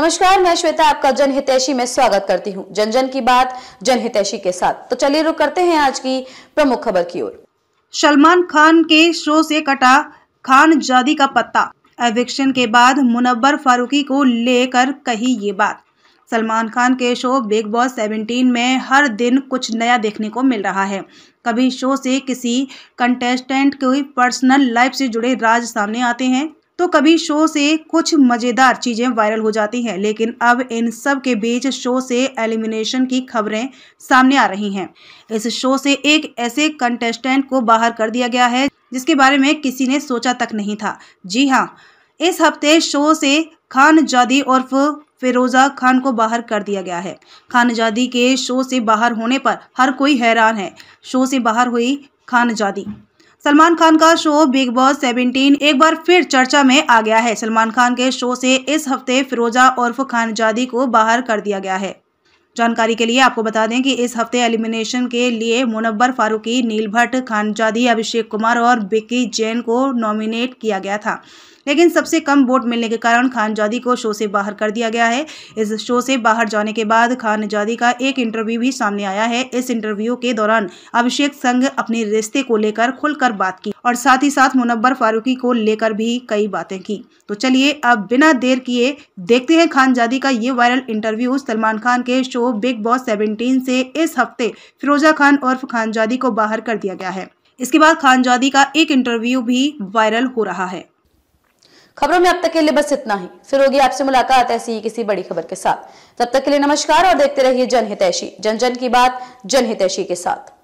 नमस्कार मैं श्वेता आपका जनहितैषी में स्वागत करती हूँ जन जन की बात जनहितैषी के साथ तो चलिए रुक करते हैं आज की प्रमुख खबर की ओर सलमान खान के शो से कटा खान जादी का पत्ता एविक्शन के बाद मुनव्वर फारूकी को लेकर कही ये बात सलमान खान के शो बिग बॉस 17 में हर दिन कुछ नया देखने को मिल रहा है कभी शो से किसी कंटेस्टेंट की पर्सनल लाइफ से जुड़े राज सामने आते हैं तो कभी शो से कुछ मज़ेदार चीज़ें वायरल हो जाती हैं लेकिन अब इन सब के बीच शो से एलिमिनेशन की खबरें सामने आ रही हैं इस शो से एक ऐसे कंटेस्टेंट को बाहर कर दिया गया है जिसके बारे में किसी ने सोचा तक नहीं था जी हाँ इस हफ्ते शो से खान जादी उर्फ फिरोज़ा खान को बाहर कर दिया गया है खानजादी के शो से बाहर होने पर हर कोई हैरान है शो से बाहर हुई खानजादी सलमान खान का शो बिग बॉस 17 एक बार फिर चर्चा में आ गया है सलमान खान के शो से इस हफ्ते फिरोजा उर्फ खान जादी को बाहर कर दिया गया है जानकारी के लिए आपको बता दें कि इस हफ्ते एलिमिनेशन के लिए मुनबर फारूकी नील भट्ट खानजादी अभिषेक कुमार और बिक्की जैन को नॉमिनेट किया गया था लेकिन सबसे कम वोट मिलने के कारण खानजादी को शो से बाहर कर दिया गया है इस शो से बाहर जाने के बाद खानजादी का एक इंटरव्यू भी सामने आया है इस इंटरव्यू के दौरान अभिषेक संघ अपने रिश्ते को लेकर खुलकर बात की और साथ ही साथ मुनबर फारूकी को लेकर भी कई बातें की तो चलिए अब बिना देर किए देखते हैं खानजादी का ये वायरल इंटरव्यू सलमान खान के शो बिग बॉस 17 से इस हफ्ते फिरोजा खान और खानजादी को बाहर कर दिया गया है इसके बाद खानजादी का एक इंटरव्यू भी वायरल हो रहा है खबरों में अब तक के लिए बस इतना ही फिर होगी आपसे मुलाकात ऐसी ही किसी बड़ी खबर के साथ तब तक के लिए नमस्कार और देखते रहिए जनहितैषी जन जन की बात जनहितैषी के साथ